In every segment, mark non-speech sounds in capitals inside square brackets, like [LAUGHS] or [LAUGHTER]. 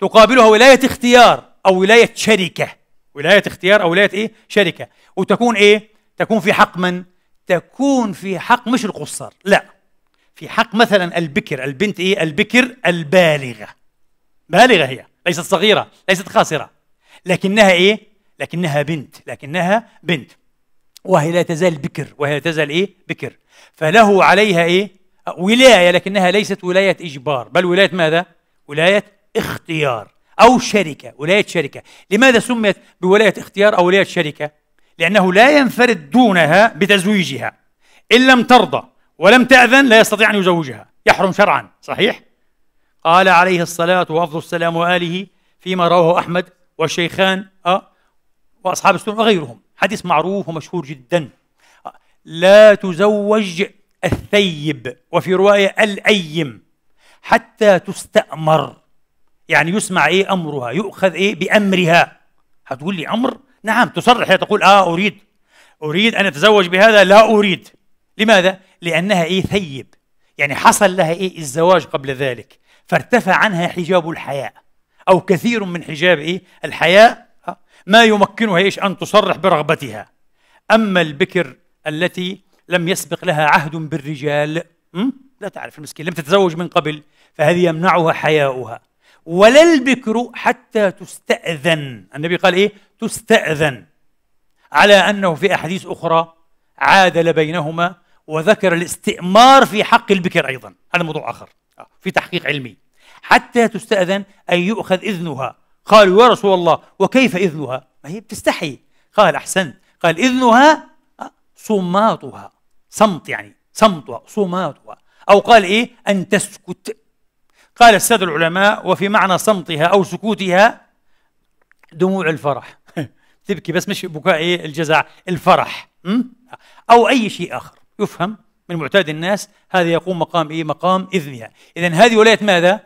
تقابلها ولاية اختيار أو ولاية شركة ولاية اختيار أو ولاية إيه؟ شركة وتكون إيه؟ تكون في حق من؟ تكون في حق مش القصار لا في حق مثلا البكر البنت إيه؟ البكر البالغة بالغة هي ليست صغيرة ليست خاسرة لكنها إيه؟ لكنها بنت لكنها بنت وهي لا تزال بكر وهي لا تزال إيه؟ بكر فله عليها إيه؟ ولاية لكنها ليست ولاية إجبار بل ولاية ماذا؟ ولاية اختيار أو شركة ولاية شركة لماذا سميت بولاية اختيار أو ولاية شركة؟ لأنه لا ينفرد دونها بتزويجها إن لم ترضى ولم تأذن لا يستطيع أن يزوجها يحرم شرعا صحيح؟ قال عليه الصلاة وأفضل السلام وآله فيما رواه أحمد والشيخان أه وأصحاب السنن وغيرهم حديث معروف ومشهور جدا لا تزوج الثيب وفي رواية الأيم حتى تستأمر يعني يسمع ايه امرها يؤخذ ايه بامرها هتقول لي امر نعم تصرح هي تقول اه اريد اريد ان اتزوج بهذا لا اريد لماذا لانها ايه ثيب يعني حصل لها ايه الزواج قبل ذلك فارتفع عنها حجاب الحياء او كثير من حجاب ايه الحياء آه، ما يمكنها ايش ان تصرح برغبتها اما البكر التي لم يسبق لها عهد بالرجال لا تعرف المسكين لم تتزوج من قبل فهذه يمنعها حياؤها ولا البكر حتى تستأذن النبي قال إيه تستأذن على أنه في أحاديث أخرى عادل بينهما وذكر الاستئمار في حق البكر أيضا هذا موضوع آخر آه، في تحقيق علمي حتى تستأذن أن يؤخذ إذنها قالوا يا رسول الله وكيف إذنها ما هي بتستحي قال أحسنت قال إذنها آه، صماتها صمت يعني صمتها صماتها أو قال إيه أن تسكت قال السادة العلماء وفي معنى صمتها أو سكوتها دموع الفرح [LAUGHS] تبكي بس مش بكاء إيه الجزع الفرح أو أي شيء آخر يفهم من معتاد الناس هذا يقوم مقام إيه مقام إذنها إذا هذه ولاية ماذا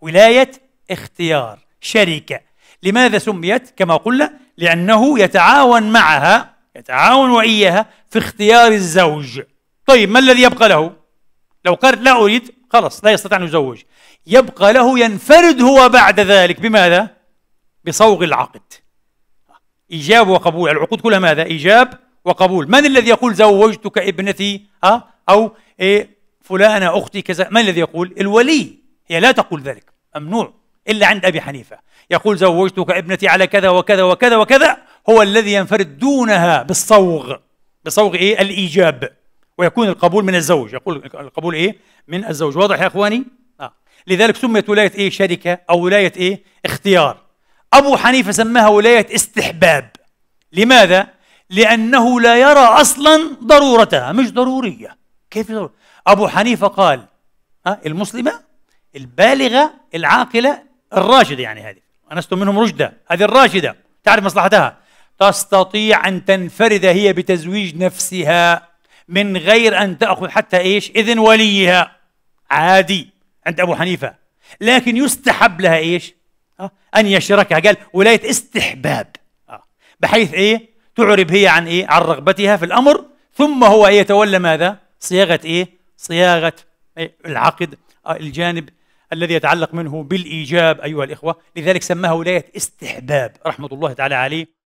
ولاية اختيار شركة لماذا سميت كما قلنا لأنه يتعاون معها يتعاون وإياها في اختيار الزوج طيب ما الذي يبقى له لو قالت لا أريد خلص لا يستطيع أن يزوج يبقى له ينفرد هو بعد ذلك بماذا؟ بصوغ العقد إيجاب وقبول العقود كلها ماذا؟ إيجاب وقبول من الذي يقول زوجتك ابنتي ها؟ أو إيه فلانة أختي كذا من الذي يقول؟ الولي هي لا تقول ذلك ممنوع إلا عند أبي حنيفة يقول زوجتك ابنتي على كذا وكذا وكذا وكذا هو الذي ينفرد دونها بالصوغ بصوغ إيه؟ الإيجاب ويكون القبول من الزوج يقول القبول ايه من الزوج واضح يا اخواني آه. لذلك سميت ولايه ايه شركه او ولايه ايه اختيار ابو حنيفه سماها ولايه استحباب لماذا لانه لا يرى اصلا ضرورتها مش ضروريه كيف ضرورة؟ ابو حنيفه قال ها آه المسلمه البالغه العاقله الراشده يعني هذه انستم منهم رشده هذه الراشده تعرف مصلحتها تستطيع ان تنفرد هي بتزويج نفسها من غير أن تأخذ حتى إيش إذن وليها عادي عند أبو حنيفة لكن يستحب لها إيش آه، أن يشركها قال ولاية استحباب آه، بحيث إيه تعرب هي عن إيه عن رغبتها في الأمر ثم هو إيه؟ يتولى ماذا صياغة إيه صياغة إيه؟ العقد آه، الجانب الذي يتعلق منه بالإيجاب أيها الإخوة لذلك سماها ولاية استحباب رحمة الله تعالى عليه